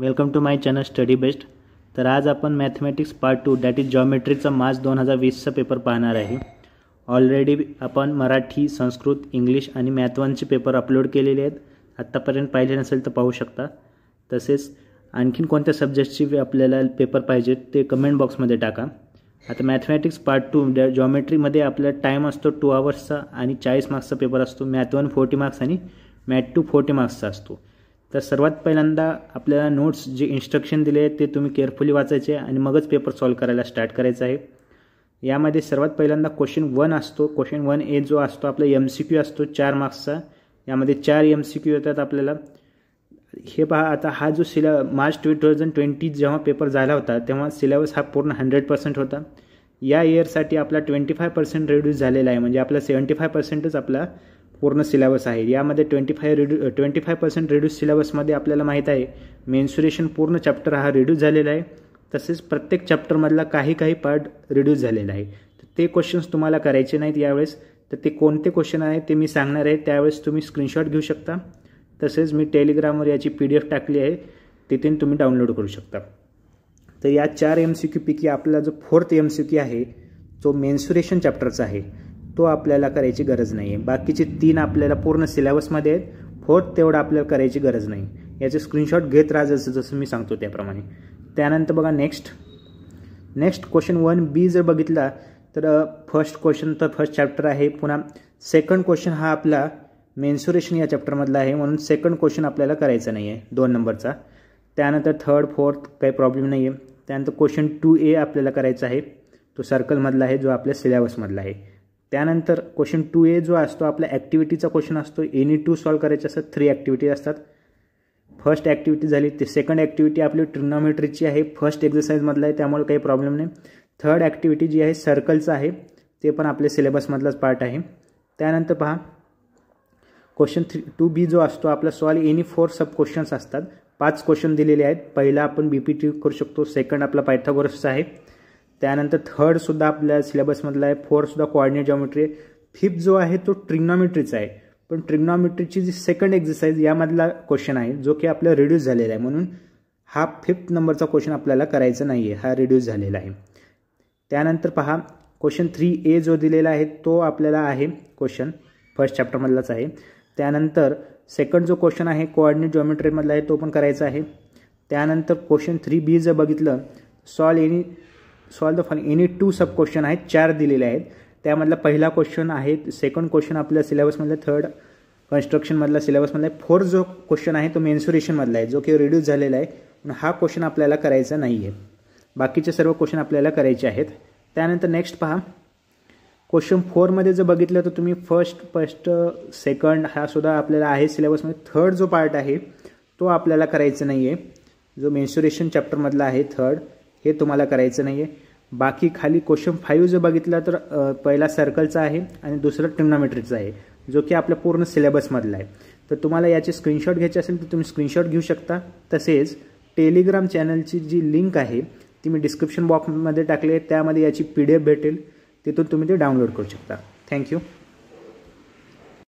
welcome to my channel study best तर आज आपण mathematics part two that is जॉमेट्रीचा मार्च दोन हजार वीसचा पेपर पाहणार आहे ऑलरेडी आपण मराठी संस्कृत इंग्लिश आणि मॅथवनचे पेपर अपलोड केलेले आहेत आत्तापर्यंत पाहिले नसेल तर पाहू शकता तसेच आणखीन कोणत्या सब्जेक्टची आपल्याला पेपर पाहिजेत ते कमेंट बॉक्समध्ये टाका आता मॅथमॅटिक्स पार्ट टू जॉमेट्रीमध्ये आपला टाईम असतो टू आवर्सचा आणि चाळीस मार्क्सचा पेपर असतो मॅथ वन फोर्टी मार्क्स आणि मॅथ टू फोर्टी मार्क्सचा असतो तर सर्वात पहिल्यांदा आपल्याला नोट्स जे इन्स्ट्रक्शन दिले आहेत ते तुम्ही केअरफुली वाचायचे आणि मगच पेपर सॉल्व्ह करायला स्टार्ट करायचं आहे यामध्ये सर्वात पहिल्यांदा क्वेश्चन वन असतो क्वेश्चन वन ए जो असतो आपला एम सी क्यू असतो चार मार्क्सचा यामध्ये चार एम सी क्यू येतात आपल्याला हे पहा आता हा जो सिला मार्च टू थाउजंड ट्वेंटी जेव्हा पेपर झाला होता तेव्हा सिलेबस हा पूर्ण हंड्रेड पर्सेंट होता या इयरसाठी आपला ट्वेंटी फाय पर्सेंट रेड्यूस झालेला आहे म्हणजे आपला सेवन्टी फाय पर्सेंटच आपला पूर्ण सिलेबस आहे यामध्ये twenty five reduce twenty five percent reduce सिलेबसमध्ये आपल्याला माहीत आहे मेन्सुरेशन पूर्ण चॅप्टर हा रिड्यूस झालेला आहे तसेच प्रत्येक चॅप्टरमधला काही काही पार्ट रिड्यूस झालेला आहे तर ते क्वेश्चन्स तुम्हाला करायचे नाहीत यावेळेस तर ते कोणते क्वेश्चन आहे ते मी सांगणार आहे त्यावेळेस तुम्ही स्क्रीनशॉट घेऊ शकता तसेच मी टेलिग्रामवर याची पी डी एफ टाकली आहे तिथून तुम्ही डाउनलोड करू शकता तर या चार एम सी क्यूपैकी आपला जो फोर्थ एम सी क्यू आहे तो मेन्सुरेशन चॅप्टरचा आहे तो आपल्याला करायची गरज नाही आहे बाकीचे तीन आपल्याला पूर्ण सिलेबसमध्ये आहेत फोर्थ तेवढं आपल्याला करायची गरज नाही याचे स्क्रीनशॉट घेत राहा जसं जसं मी सांगतो त्याप्रमाणे त्यानंतर बघा next next question one B जर बघितला तर फर्स्ट क्वेश्चन तर फर्स्ट चॅप्टर आहे पुन्हा सेकंड क्वेश्चन हा आपला मेन्सुरेशन या चॅप्टरमधला आहे म्हणून सेकंड क्वेश्चन आपल्याला करायचा नाही आहे दोन नंबरचा त्यानंतर थर्ड फोर्थ काही प्रॉब्लेम नाही आहे त्यानंतर क्वेश्चन टू ए आपल्याला करायचा आहे तो सर्कलमधला आहे जो आपल्या सिलेबसमधला आहे त्यानंतर क्वेश्चन टू ए जो असतो आपल्या ॲक्टिव्हिटीचा क्वेश्चन असतो एनी टू सॉल्व करायचे असतात थ्री ॲक्टिव्हिटीज असतात फर्स्ट ॲक्टिव्हिटी झाली ते सेकंड ॲक्टिव्हिटी आपली ट्रिनॉमेट्रीची आहे फर्स्ट एक्झरसाईजमधला आहे त्यामुळे काही प्रॉब्लेम नाही थर्ड ॲक्टिव्हिटी जी आहे सर्कलचं आहे ते पण आपल्या सिलेबसमधलाच पार्ट आहे त्यानंतर पहा क्वेश्चन थ्री टू बी जो असतो आपला solve any four sub questions असतात पाच क्वेश्चन दिलेले आहेत पहिला आपण बी पी टी करू शकतो सेकंड आपला पायथागोरसचा आहे त्यानंतर थर्डसुद्धा आपल्या सिलेबसमधला आहे फोर्थसुद्धा कॉर्डिनेट जॉमेट्री आहे फिफ्थ जो आहे तो ट्रिग्नॉमेट्रीचा आहे पण ट्रिग्नॉमेट्रीची जी सेकंड एक्झरसाईज यामधला क्वेश्चन आहे जो की आपला रिड्यूस झालेला आहे म्हणून हा फिफ्थ नंबरचा क्वेश्चन आपल्याला करायचा नाही आहे हा रिड्यूस झालेला आहे त्यानंतर पहा क्वेश्चन थ्री ए जो दिलेला आहे तो आपल्याला आहे क्वेश्चन फर्स्ट चॅप्टरमधलाच आहे त्यानंतर सेकंड जो क्वेश्चन आहे कोऑर्डिनेट जॉमेट्रीमधला आहे तो पण करायचा आहे त्यानंतर क्वेश्चन थ्री बी जर बघितलं solve any solve the fall any two sub question आहेत चार दिलेले आहेत त्यामधला पहिला क्वेश्चन आहे सेकंड क्वेश्चन आपल्या सिलेबसमधला थर्ड कन्स्ट्रक्शनमधला सिलेबसमधला आहे फोर्थ जो क्वेश्चन आहे तो मेन्सुरेशनमधला आहे जो की रिड्यूस झालेला आहे पण हा क्वेश्चन आपल्याला करायचा नाही आहे बाकीचे सर्व क्वेश्चन आपल्याला करायचे आहेत त्यानंतर नेक्स्ट पहा क्वेश्चन फोरमध्ये जर बघितलं तर तुम्ही फर्स्ट फर्स्ट सेकंड हा सुद्धा आपल्याला आहे सिलेबसमध्ये थर्ड जो पार्ट आहे तो आपल्याला करायचा नाही आहे जो मेन्स्युरेशन चॅप्टरमधला आहे थर्ड हे तुम्हाला करायचं नाही आहे बाकी खाली क्वेश्चन फाईव्ह जो बघितला तर पहिला सर्कलचा आहे आणि दुसरा ट्रिग्नॉमेट्रीचा आहे जो की आपल्या पूर्ण सिलेबसमधला आहे तर तुम्हाला याचे स्क्रीनशॉट घ्यायचे असेल तर तुम्ही स्क्रीनशॉट घेऊ शकता तसेच टेलिग्राम चॅनलची जी लिंक आहे ती मी डिस्क्रिप्शन बॉक्समध्ये टाकले आहे त्यामध्ये याची पी डी एफ भेटेल तिथून तुम्ही ते डाउनलोड करू शकता थँक्यू